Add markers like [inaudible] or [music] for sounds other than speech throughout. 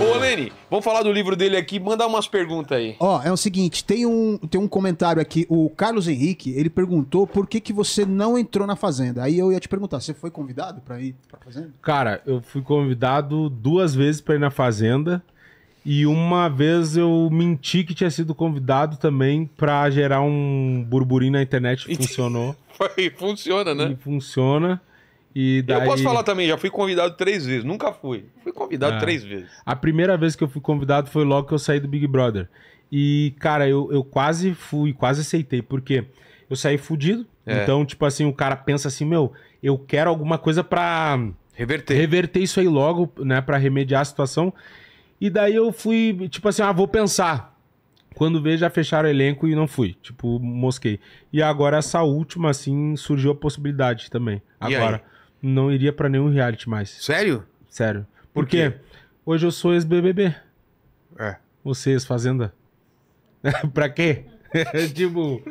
Ô, Lene, vamos falar do livro dele aqui, mandar umas perguntas aí. Ó, é o seguinte, tem um, tem um comentário aqui, o Carlos Henrique, ele perguntou por que que você não entrou na Fazenda. Aí eu ia te perguntar, você foi convidado para ir pra Fazenda? Cara, eu fui convidado duas vezes para ir na Fazenda e uma vez eu menti que tinha sido convidado também para gerar um burburinho na internet, [laughs] funcionou. funciona, né? E funciona. E daí... Eu posso falar também, já fui convidado três vezes. Nunca fui. Fui convidado ah. três vezes. A primeira vez que eu fui convidado foi logo que eu saí do Big Brother. E, cara, eu, eu quase fui, quase aceitei, porque eu saí fudido. É. Então, tipo assim, o cara pensa assim, meu, eu quero alguma coisa pra... Reverter. Reverter isso aí logo, né, pra remediar a situação. E daí eu fui, tipo assim, ah, vou pensar. Quando veio, já fecharam o elenco e não fui. Tipo, mosquei. E agora, essa última, assim, surgiu a possibilidade também. E agora. Aí? não iria para nenhum reality mais. Sério? Sério. Por, Por quê? quê? Hoje eu sou ex-BBB. É. Vocês, Fazenda. [laughs] pra quê? [laughs] tipo,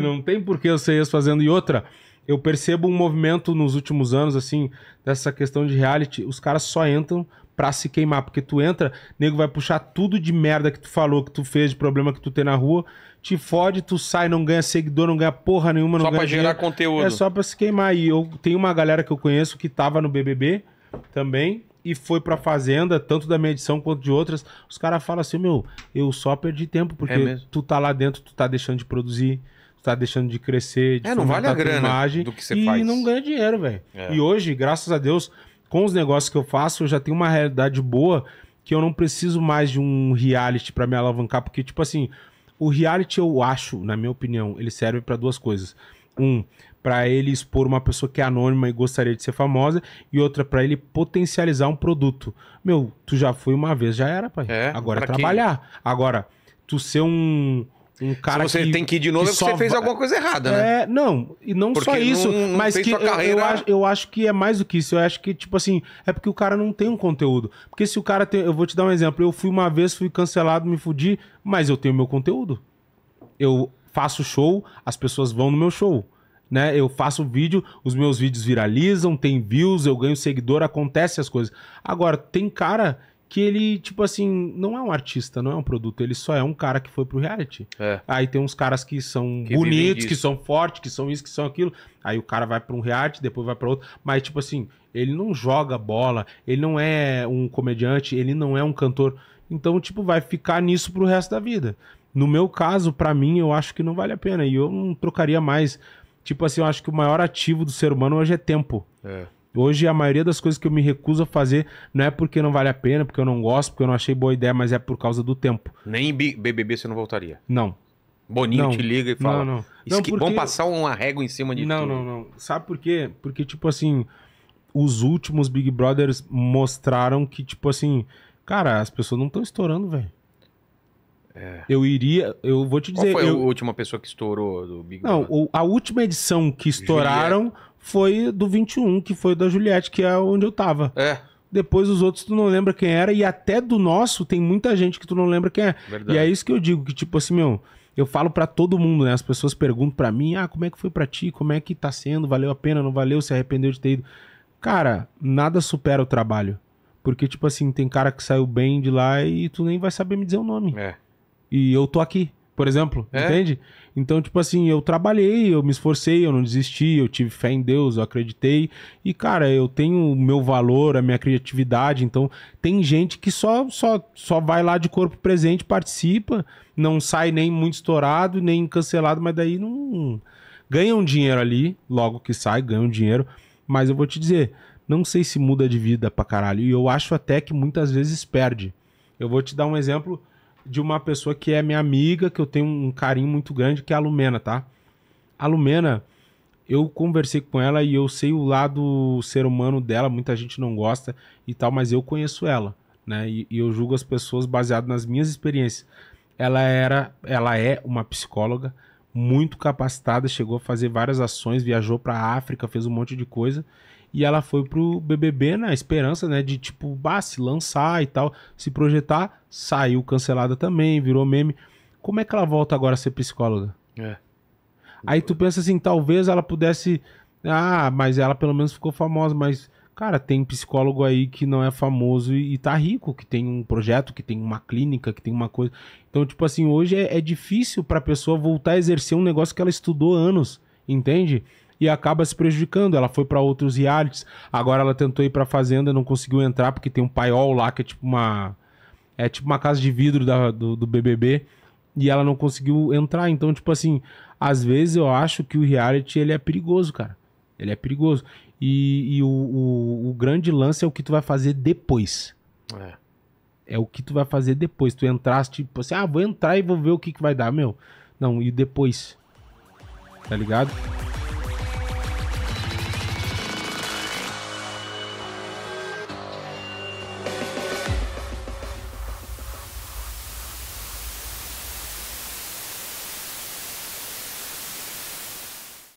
não tem por que eu ser ex-Fazenda. E outra, eu percebo um movimento nos últimos anos, assim, dessa questão de reality. Os caras só entram pra se queimar. Porque tu entra, nego vai puxar tudo de merda que tu falou, que tu fez, de problema que tu tem na rua te fode, tu sai, não ganha seguidor, não ganha porra nenhuma. Só não pra gerar dinheiro. conteúdo. É só pra se queimar. E eu tenho uma galera que eu conheço que tava no BBB também e foi pra Fazenda, tanto da minha edição quanto de outras. Os caras falam assim, meu, eu só perdi tempo, porque é tu tá lá dentro, tu tá deixando de produzir, tu tá deixando de crescer, de é, não vale a grana imagem, do que você e faz. E não ganha dinheiro, velho. É. E hoje, graças a Deus, com os negócios que eu faço, eu já tenho uma realidade boa que eu não preciso mais de um reality para me alavancar, porque, tipo assim... O reality, eu acho, na minha opinião, ele serve para duas coisas. Um, para ele expor uma pessoa que é anônima e gostaria de ser famosa, e outra para ele potencializar um produto. Meu, tu já foi uma vez, já era, pai. É, Agora é trabalhar. Quem? Agora, tu ser um, um cara Se você que tem que ir de novo, é você fez alguma coisa errada, né? É, não, e não porque só isso, não, não mas que eu, carreira... eu, acho, eu acho que é mais do que isso. Eu acho que, tipo assim, é porque o cara não tem um conteúdo. Porque se o cara tem. Eu vou te dar um exemplo. Eu fui uma vez, fui cancelado, me fudi, mas eu tenho meu conteúdo. Eu faço show, as pessoas vão no meu show. Né? Eu faço vídeo, os meus vídeos viralizam, tem views, eu ganho seguidor, acontece as coisas. Agora, tem cara que ele, tipo assim, não é um artista, não é um produto, ele só é um cara que foi pro reality. É. Aí tem uns caras que são que bonitos, que são fortes, que são isso, que são aquilo. Aí o cara vai pra um reality, depois vai pra outro. Mas, tipo assim, ele não joga bola, ele não é um comediante, ele não é um cantor. Então, tipo, vai ficar nisso pro resto da vida. No meu caso, para mim, eu acho que não vale a pena. E eu não trocaria mais. Tipo assim, eu acho que o maior ativo do ser humano hoje é tempo. É. Hoje a maioria das coisas que eu me recuso a fazer não é porque não vale a pena, porque eu não gosto, porque eu não achei boa ideia, mas é por causa do tempo. Nem BBB você não voltaria? Não. Boninho não, te liga e fala. Não, não. não porque... Vão passar uma régua em cima de não, tudo. Não, não, não. Sabe por quê? Porque, tipo assim, os últimos Big Brothers mostraram que, tipo assim, cara, as pessoas não estão estourando, velho. É. Eu iria, eu vou te dizer. Qual foi eu... a última pessoa que estourou do Big Brother? Não, a última edição que estouraram Juliette foi do 21, que foi da Juliette, que é onde eu tava. É. Depois os outros tu não lembra quem era, e até do nosso tem muita gente que tu não lembra quem é. Verdade. E é isso que eu digo, que tipo assim, meu, eu falo para todo mundo, né? As pessoas perguntam para mim, ah, como é que foi para ti? Como é que tá sendo? Valeu a pena? Não valeu? Se arrependeu de ter ido? Cara, nada supera o trabalho. Porque, tipo assim, tem cara que saiu bem de lá e tu nem vai saber me dizer o nome. É. E eu tô aqui por exemplo, é. entende? Então, tipo assim, eu trabalhei, eu me esforcei, eu não desisti, eu tive fé em Deus, eu acreditei. E, cara, eu tenho o meu valor, a minha criatividade. Então, tem gente que só, só, só vai lá de corpo presente, participa, não sai nem muito estourado, nem cancelado, mas daí não. Ganha um dinheiro ali, logo que sai, ganha um dinheiro. Mas eu vou te dizer, não sei se muda de vida pra caralho. E eu acho até que muitas vezes perde. Eu vou te dar um exemplo de uma pessoa que é minha amiga, que eu tenho um carinho muito grande, que é a Lumena, tá? A Lumena, eu conversei com ela e eu sei o lado ser humano dela, muita gente não gosta e tal, mas eu conheço ela, né? E, e eu julgo as pessoas baseado nas minhas experiências. Ela era, ela é uma psicóloga muito capacitada, chegou a fazer várias ações, viajou para a África, fez um monte de coisa e ela foi pro BBB na esperança, né, de tipo, bah, se lançar e tal, se projetar, saiu cancelada também, virou meme. Como é que ela volta agora a ser psicóloga? É. Aí tu pensa assim, talvez ela pudesse, ah, mas ela pelo menos ficou famosa, mas cara, tem psicólogo aí que não é famoso e, e tá rico, que tem um projeto, que tem uma clínica, que tem uma coisa. Então, tipo assim, hoje é, é difícil pra pessoa voltar a exercer um negócio que ela estudou anos, entende? e acaba se prejudicando. Ela foi para outros realities, agora ela tentou ir para fazenda, não conseguiu entrar porque tem um paiol lá que é tipo uma é tipo uma casa de vidro da, do, do BBB e ela não conseguiu entrar. Então, tipo assim, às vezes eu acho que o reality ele é perigoso, cara. Ele é perigoso. E, e o, o, o, grande lance é o que tu vai fazer depois. É. É o que tu vai fazer depois. Tu entraste, tipo assim, ah, vou entrar e vou ver o que, que vai dar, meu. Não, e depois? Tá ligado?